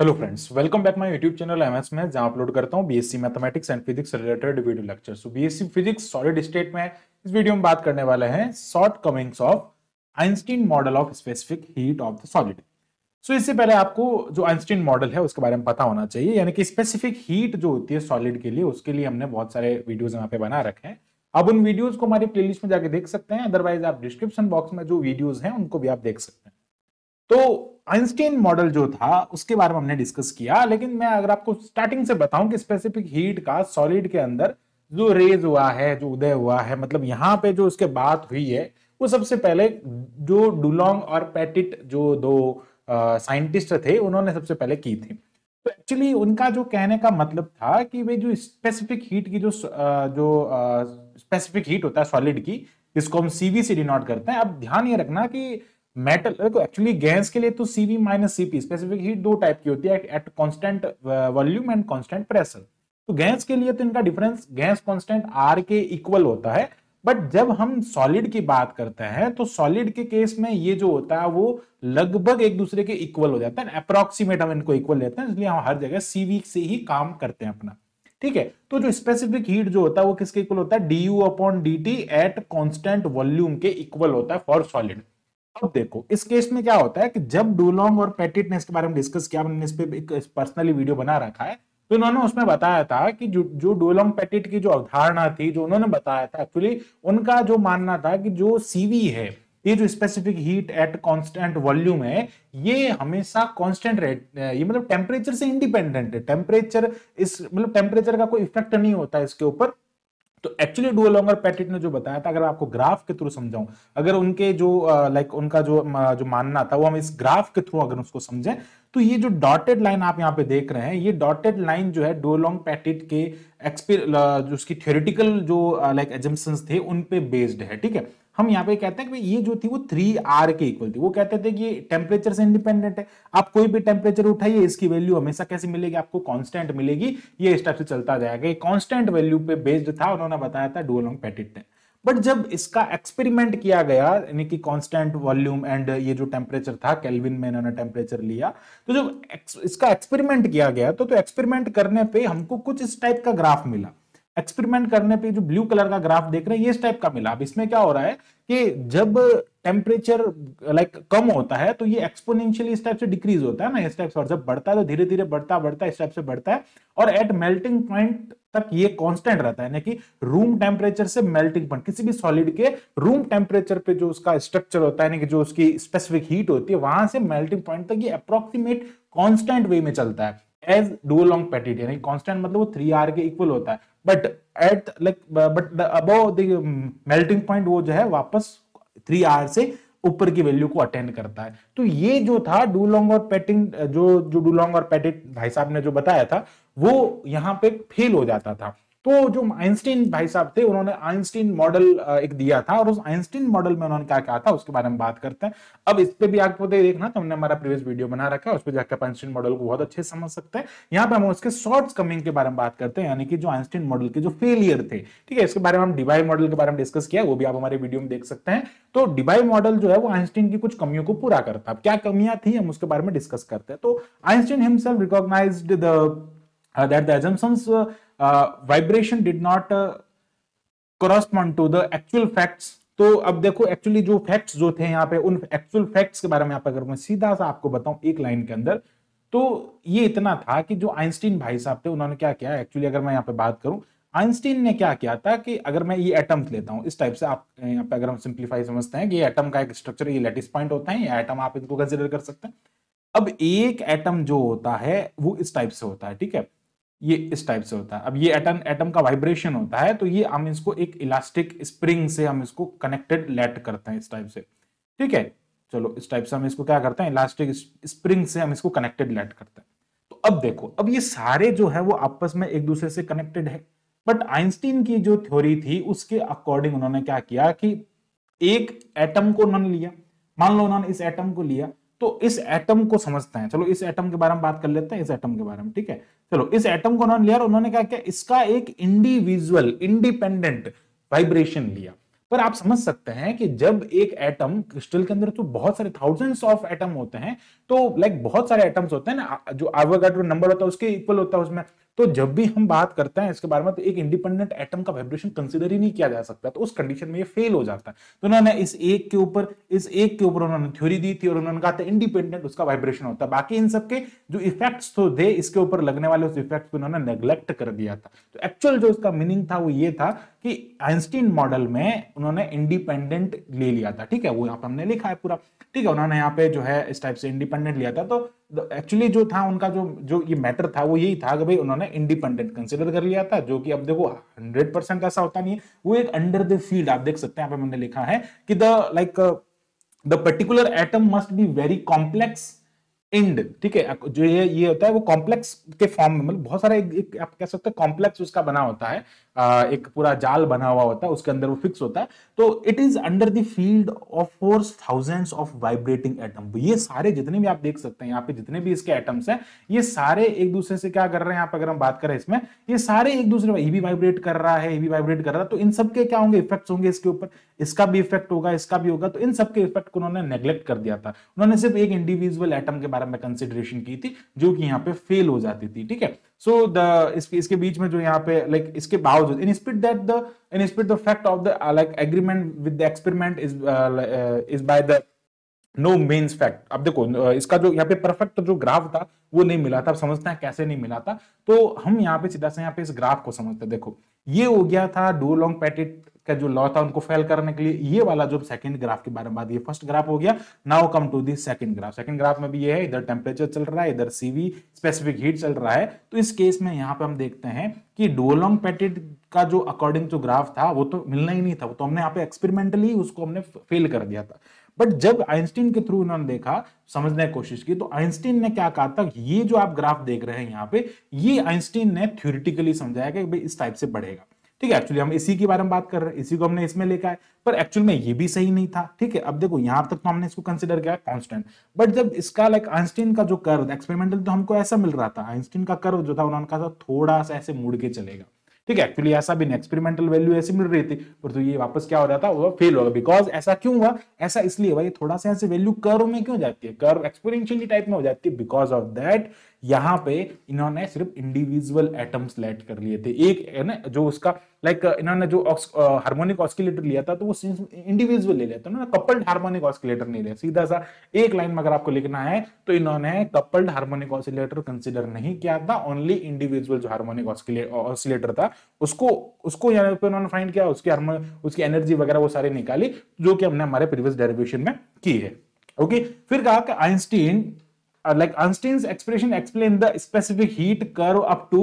hello friends welcome back my YouTube channel M S में जहां upload करता हूं BSc mathematics and physics related video lecture so BSc physics solid state में इस video में बात करने वाले हैं shortcomings of Einstein model of specific heat of the solid so इससे पहले आपको जो आइंस्टीन मॉडल है उसके बारे में पता होना चाहिए यानी कि स्पेसिफिक हीट जो होती है सॉलिड के लिए उसके लिए हमने बहुत सारे वीडियोज यहाँ पे बना रखे हैं आप उन वीडियोज को हमारी प्लेलिस्ट में जाके देख सकते हैं अदरवाइज आप डिस्क्रिप्शन बॉक्स में जो वीडियोज हैं उनको भी आप देख सकते हैं तो आइंस्टीन मॉडल जो था उसके बारे में हमने डिस्कस किया लेकिन मैं अगर आपको स्टार्टिंग से बताऊं कि स्पेसिफिक हीट का सॉलिड के अंदर जो रेज हुआ है जो उदय हुआ है मतलब यहाँ पे जो उसके बात हुई है वो सबसे पहले जो डुलोंग और पैटिट जो दो साइंटिस्ट थे उन्होंने सबसे पहले की थी तो एक्चुअली उनका जो कहने का मतलब था कि वे जो स्पेसिफिक हीट की जो जो स्पेसिफिक हीट होता है सॉलिड की जिसको हम सीवी से डिनोट करते हैं अब ध्यान ये रखना कि मेटल देखो एक्चुअली गैस के लिए तो CV minus CP specific heat दो टाइप की होती है at constant volume and constant pressure तो गैस के लिए तो इनका डिफरेंस गैस कॉन्स्टेंट आर के इक्वल होता है बट जब हम सॉलिड की बात करते हैं तो सॉलिड के केस में ये जो होता है वो लगभग एक दूसरे के इक्वल हो जाता है अप्रोक्सीमेट हम इनको इक्वल लेते हैं इसलिए हम हर जगह सीवी से ही काम करते हैं अपना ठीक है तो जो स्पेसिफिक हीट जो होता है वो किसके इक्वल होता है D U upon D T at constant volume के इक्वल होता है फॉर सॉलिड अब देखो इस केस में क्या होता है कि जब डूलोंग और पेटिटनेस के बारे में डिस्कस किया मैंने इस पे एक पर्सनली वीडियो बना रखा है तो उन्होंने उसमें बताया था कि जो जो डूलोंग पेटिट की जो अवधारणा थी जो उन्होंने बताया था एक्चुअली उनका जो मानना था कि जो सीवी है ये जो specific heat at constant volume है ये हमेशा कांस्टेंट रेट ये मतलब टेम्परेचर से इंडिपेंडेंट है टेम्परेचर इस मतलब टेम्परेचर का कोई इफेक्ट नहीं होता इसके ऊपर तो एक्चुअली डुअल लॉन्गर पैटिट ने जो बताया था अगर आपको ग्राफ के थ्रू समझाऊं अगर उनके जो लाइक उनका जो जो मानना था वो हम इस ग्राफ के थ्रू अगर उसको समझें तो ये जो डॉटेड लाइन आप यहाँ पे देख रहे हैं ये डॉटेड लाइन जो है डोलोंग पैटिट के एक्सपीर उसकी थियोरिटिकल जो लाइक एजम्पन्स थे उन पे बेस्ड है ठीक है हम यहाँ पे कहते हैं कि ये जो थी वो थ्री आर के इक्वल थी वो कहते थे कि ये टेम्परेचर से इंडिपेंडेंट है आप कोई भी टेम्परेचर उठाइए इसकी वैल्यू हमेशा कैसे मिलेगी आपको कांस्टेंट मिलेगी ये इस टाइप से चलता जाएगा ये कांस्टेंट वैल्यू पे बेस्ड था उन्होंने बताया था डुअल पेटिट ने बट जब इसका एक्सपेरिमेंट किया गया यानी कि कांस्टेंट वॉल्यूम एंड ये जो टेम्परेचर था कैलविन में इन्होंने टेम्परेचर लिया तो जब इसका एक्सपेरिमेंट किया गया तो, तो एक्सपेरिमेंट करने पे हमको कुछ इस टाइप का ग्राफ मिला एक्सपेरिमेंट करने पे जो ब्लू कलर का ग्राफ देख रहे हैं ये इस टाइप का मिला अब इसमें क्या हो रहा है कि जब टेम्परेचर लाइक कम होता है तो ये एक्सपोनेंशियली इस टाइप से डिक्रीज होता है ना इस टाइप से और जब बढ़ता है तो धीरे धीरे बढ़ता बढ़ता इस टाइप से बढ़ता है और एट मेल्टिंग पॉइंट तक ये कांस्टेंट रहता है ना कि रूम टेम्परेचर से मेल्टिंग पॉइंट किसी भी सॉलिड के रूम टेम्परेचर पे जो उसका स्ट्रक्चर होता है ना कि जो उसकी स्पेसिफिक हीट होती है वहां से मेल्टिंग पॉइंट तक ये अप्रोक्सीमेट कॉन्स्टेंट वे में चलता है एज डुअलोंग पैटिट यानी कॉन्स्टेंट मतलब वो थ्री आर के इक्वल होता है but at like but the the melting point वो जो है वापस थ्री आर से ऊपर की वैल्यू को अटेंड करता है तो ये जो था डूलोंग और पेटिंग जो जो डूलोंग और पेटिट भाई साहब ने जो बताया था वो यहाँ पे फेल हो जाता था तो जो आइंस्टीन भाई साहब थे उन्होंने आइंस्टीन मॉडल एक दिया था और उस आइंस्टीन मॉडल में उन्होंने क्या कहा था उसके बारे में बात करते हैं अब इस पर भी आपको देखना तो हमने हमारा प्रीवियस वीडियो बना रखा है उस पर जाकर आप आइंस्टीन मॉडल को बहुत अच्छे समझ सकते हैं यहाँ पे हम उसके शॉर्ट कमिंग के बारे में बात करते हैं यानी कि जो आइंस्टीन मॉडल के जो फेलियर थे ठीक है इसके बारे में हम डिवाई मॉडल के बारे में डिस्कस किया वो भी आप हमारे वीडियो में देख सकते हैं तो डिवाई मॉडल जो है वो आइंस्टीन की कुछ कमियों को पूरा करता है क्या कमियां थी हम उसके बारे में डिस्कस करते हैं तो Einstein himself recognised the that the assumptions uh, vibration did not correspond to the actual facts तो अब देखो एक्चुअली जो फैक्ट्स जो थे यहाँ पे उन एक्चुअल फैक्ट्स के बारे में अगर मैं सीधा सा आपको बताऊं एक लाइन के अंदर तो ये इतना था कि जो आइंस्टीन भाई साहब थे उन्होंने क्या किया एक्चुअली अगर मैं यहाँ पे बात करूं आइंस्टीन ने क्या किया था कि अगर मैं ये एटम्स लेता हूँ इस टाइप से आप यहाँ पे अगर हम सिंप्लीफाई समझते हैं कि ये एटम का एक स्ट्रक्चर ये लेटिस पॉइंट होता है ये एटम आप इनको कंसिडर कर सकते हैं अब एक एटम जो होता है वो इस टाइप से होता है ठीक है ये इस टाइप से होता है अब ये एटम एटम का वाइब्रेशन होता है तो ये हम इसको एक इलास्टिक स्प्रिंग से हम इसको कनेक्टेड लेट करते हैं इस टाइप से ठीक है चलो इस टाइप से हम इसको क्या करते हैं इलास्टिक स्प्रिंग से हम इसको कनेक्टेड लेट करते हैं तो अब देखो अब ये सारे जो है वो आपस में एक दूसरे से कनेक्टेड है बट आइंस्टीन की जो थ्योरी थी उसके अकॉर्डिंग उन्होंने क्या किया कि एक एटम को उन्होंने लिया मान लो उन्होंने इस एटम को लिया तो इस एटम को समझते हैं चलो इस एटम के बारे में बात कर लेते हैं इस एटम के बारे में ठीक है चलो इस एटम को उन्होंने लिया उन्होंने कहा किया इसका एक इंडिविजुअल इंडिपेंडेंट वाइब्रेशन लिया पर आप समझ सकते हैं कि जब एक एटम क्रिस्टल के अंदर तो बहुत सारे थाउजेंड्स ऑफ एटम होते हैं तो लाइक बहुत सारे एटम्स होते हैं ना जो आवोगाड्रो नंबर होता है उसके इक्वल होता है उसमें तो जब भी हम बात करते हैं इसके बारे में तो एक इंडिपेंडेंट एटम का वाइब्रेशन कंसिडर ही नहीं किया जा सकता तो उस कंडीशन में ये फेल हो जाता है तो उन्होंने इस एक के ऊपर इस एक के ऊपर उन्होंने थ्योरी दी थी और उन्होंने कहा था इंडिपेंडेंट उसका वाइब्रेशन होता है बाकी इन सबके जो इफेक्ट्स तो थे इसके ऊपर लगने वाले उस इफेक्ट को उन्होंने नेग्लेक्ट कर दिया था तो एक्चुअल जो उसका मीनिंग था वो ये था कि आइंस्टीन मॉडल में उन्होंने इंडिपेंडेंट ले लिया था ठीक है वो यहाँ पर हमने लिखा है पूरा ठीक है उन्होंने यहाँ पे जो है इस टाइप से इंडिपेंडेंट लिया था तो एक्चुअली जो था उनका जो जो ये मैटर था वो यही था कि भाई उन्होंने इंडिपेंडेंट कंसिडर कर लिया था जो कि अब देखो हंड्रेड परसेंट ऐसा होता नहीं है वो एक अंडर द फील्ड आप देख सकते हैं यहां पे मैंने लिखा है कि the like the particular atom must be very complex and ठीक है जो ये ये होता है वो कॉम्प्लेक्स के फॉर्म में मतलब बहुत सारा एक, एक आप कह सकते हैं कॉम्प्लेक्स उसका बना होता है आ, एक पूरा जाल बना हुआ होता है उसके अंदर वो फिक्स होता है तो it is under the field of force thousands of vibrating atom ये सारे जितने भी आप देख सकते हैं यहाँ पे जितने भी इसके एटम्स हैं ये सारे एक दूसरे से क्या कर रहे हैं यहाँ पे अगर हम बात करें इसमें ये सारे एक दूसरे में भी वाइब्रेट कर रहा है ये भी वाइब्रेट कर रहा है तो इन सबके क्या होंगे इफेक्ट होंगे इसके ऊपर इसका भी इफेक्ट होगा इसका भी होगा तो इन सबके इफेक्ट को उन्होंने नेग्लेक्ट कर दिया था उन्होंने सिर्फ एक इंडिविजुअल एटम के बारे में कंसिडरेशन की थी जो कि यहाँ पे फेल हो जाती थी ठीक है सो द इसके इसके बीच में जो यहाँ पे लाइक like, इसके बावजूद in spite that the in spite the fact of the like agreement with the experiment is is by the no means fact अब देखो uh, इसका जो यहाँ पे परफेक्ट जो ग्राफ था वो नहीं मिला था अब समझते हैं कैसे नहीं मिला था तो हम यहाँ पे सीधा से यहाँ पे इस ग्राफ को समझते हैं देखो ये हो गया था डू लॉन्ग पैटेट का जो लॉ था उनको फेल करने के लिए ये वाला जो सेकंड ग्राफ के बारे में बात ये फर्स्ट ग्राफ हो गया now come to this second graph second graph में भी ये है इधर टेम्परेचर चल रहा है इधर सीवी स्पेसिफिक हीट चल रहा है तो इस केस में यहाँ पे हम देखते हैं कि डोलोंग पैटेड का जो अकॉर्डिंग जो ग्राफ था वो तो मिलना ही नहीं था वो तो हमने यहाँ पे एक्सपेरिमेंटली उसको हमने फेल कर दिया था बट जब आइंस्टीन के थ्रू उन्होंने देखा समझने की कोशिश की तो आइंस्टीन ने क्या कहा था ये जो आप ग्राफ देख रहे हैं यहाँ पे ये आइंस्टीन ने थ्योरिटिकली समझाया कि इस टाइप से बढ़ेगा ठीक है एक्चुअली हम इसी के बारे में बात कर रहे हैं इसी को हमने इसमें लेकर आए पर एक्चुअल में ये भी सही नहीं था ठीक है अब देखो यहाँ तक तो हमने इसको कंसिडर किया कॉन्स्टेंट बट जब इसका लाइक आइंस्टीन का जो कर्व एक्सपेरिमेंटल तो हमको ऐसा मिल रहा था आइंस्टीन का कर्व जो था उन्होंने कहा था थोड़ा सा ऐसे मुड़ के चलेगा ठीक है एक्चुअली ऐसा भी एक्सपेरिमेंटल वैल्यू ऐसी मिल रही थी पर तो ये वापस क्या हो रहा था वो फेल होगा बिकॉज ऐसा क्यों हुआ ऐसा इसलिए हुआ ये थोड़ा सा ऐसे वैल्यू कर्व में क्यों जाती है कर्व एक्सपोनेंशियली टाइप में हो जाती है बिकॉज ऑफ दैट यहाँ पे इन्होंने सिर्फ इंडिविजुअल एटम्स लेट कर लिए थे एक है ना जो उसका लाइक इन्होंने जो हार्मोनिक ऑस्किलेटर लिया था तो वो इंडिविजुअल ले लेते था ना कपल्ड हार्मोनिक ऑस्किलेटर नहीं लिया सीधा सा एक लाइन में अगर आपको लिखना है तो इन्होंने कपल्ड हार्मोनिक ऑस्किलेटर कंसिडर नहीं किया था ओनली इंडिविजुअल जो हार्मोनिक ऑस्किलेटर था उसको उसको यहाँ पे उन्होंने फाइंड किया उसकी हार्मो उसकी एनर्जी वगैरह वो सारी निकाली जो कि हमने हमारे प्रीवियस डेरिवेशन में की है ओके फिर कहा कि Einstein uh, like Einstein's expression explain the specific heat curve up to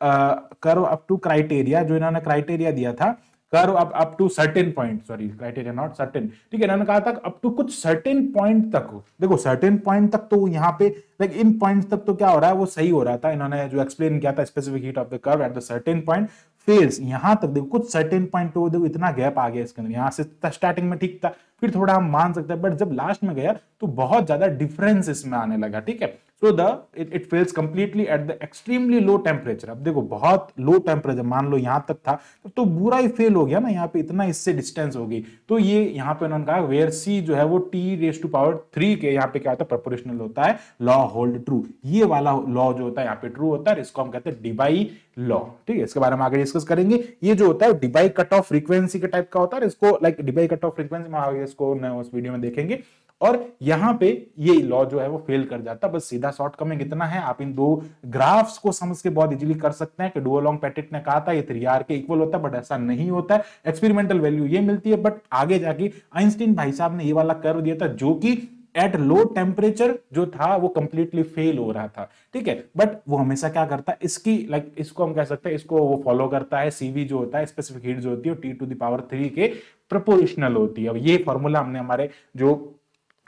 uh, curve up to criteria जो इन्होंने criteria दिया था curve up up to certain point sorry criteria not certain ठीक है इन्होंने कहा था अप टू कुछ सर्टेन पॉइंट तक देखो सर्टेन पॉइंट तक तो यहाँ पे लाइक इन पॉइंट तक तो क्या हो रहा है वो सही हो रहा था इन्होंने जो एक्सप्लेन किया था specific heat of the curve at the certain point fails यहाँ तक देखो कुछ सर्टेन पॉइंट तो देखो इतना गैप आ गया इसके अंदर यहाँ से स्टार्टिंग में ठीक था फिर थोड़ा हम मान सकते हैं बट जब लास्ट में गया तो बहुत ज्यादा डिफरेंस इसमें आने लगा ठीक है so the it fails completely at the extremely low temperature अब देखो बहुत लो टेम्परेचर मान लो यहाँ तक था तब तो बुरा ही फेल हो गया ना यहाँ पे इतना इससे डिस्टेंस हो गई तो ये यहाँ पे उन्होंने कहा वेयर सी जो है वो T raise to power three के यहाँ पे क्या होता है प्रपोरेशनल होता है लॉ होल्ड ट्रू ये वाला लॉ जो होता है यहाँ पे ट्रू होता है इसको हम कहते हैं डिबाई लॉ ठीक है इसके बारे में आगे डिस्कस करेंगे ये जो होता है डिबाई कट ऑफ फ्रीक्वेंसी के टाइप का होता है इसको like Debye cut off frequency में इसको उस वीडियो में देखेंगे और यहां पे ये लॉ जो है वो फेल कर जाता बस सीधा शॉर्ट कमिंग इतना है आप इन दो ग्राफ्स को समझ के बहुत इजीली कर सकते हैं कि डुअल लॉन्ग पैटेट ने कहा था ये थ्री आर के इक्वल होता है बट ऐसा नहीं होता है एक्सपेरिमेंटल वैल्यू ये मिलती है बट आगे जाके आइंस्टीन भाई साहब ने ये वाला कर दिया था जो कि एट लो टेम्परेचर जो था वो कंप्लीटली फेल हो रहा था ठीक है बट वो हमेशा क्या करता है इसकी लाइक like, इसको हम कह सकते हैं इसको वो फॉलो करता है सीवी जो होता है स्पेसिफिक हीट जो होती है टी टू दावर थ्री के प्रपोर्शनल होती है अब ये फॉर्मूला हमने हमारे जो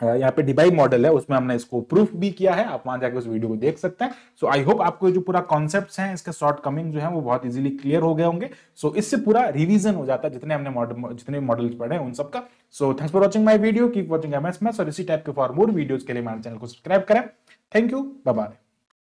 यहाँ पे डिबाई मॉडल है उसमें हमने इसको प्रूफ भी किया है आप वहां जाकर उस वीडियो को देख सकते हैं सो आई होप आपको जो पूरा कॉन्सेप्ट है इसके शॉर्ट कमिंग जो है वो बहुत इजीली क्लियर हो गए होंगे सो so, इससे पूरा रिवीजन हो जाता है जितने हमने मॉडल जितने मॉडल्स पढ़े हैं उन सबका so thanks for watching my video keep watching M S और इसी टाइप के फॉर मोर वीडियोज के लिए हमारे चैनल को सब्सक्राइब करें थैंक यू बाय